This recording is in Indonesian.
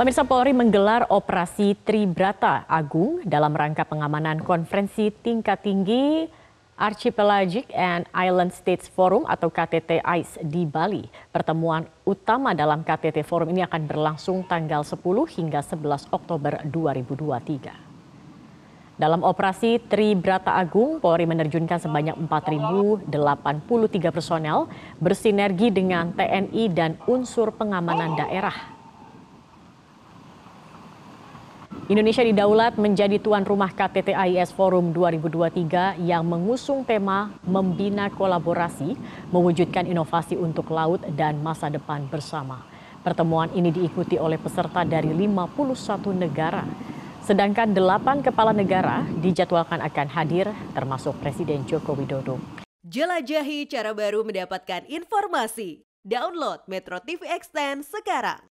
Pemirsa Polri menggelar operasi Tribrata Agung dalam rangka pengamanan konferensi tingkat tinggi Archipelagic and Island States Forum atau KTT AIS di Bali. Pertemuan utama dalam KTT Forum ini akan berlangsung tanggal 10 hingga 11 Oktober 2023. Dalam operasi Tribrata Agung, Polri menerjunkan sebanyak 4.083 personel bersinergi dengan TNI dan unsur pengamanan daerah Indonesia didaulat menjadi tuan rumah KTT AIS Forum 2023 yang mengusung tema Membina Kolaborasi, Mewujudkan Inovasi untuk Laut dan Masa Depan Bersama. Pertemuan ini diikuti oleh peserta dari 51 negara. Sedangkan 8 kepala negara dijadwalkan akan hadir termasuk Presiden Joko Widodo. Jelajahi cara baru mendapatkan informasi. Download Metro TV Extend sekarang.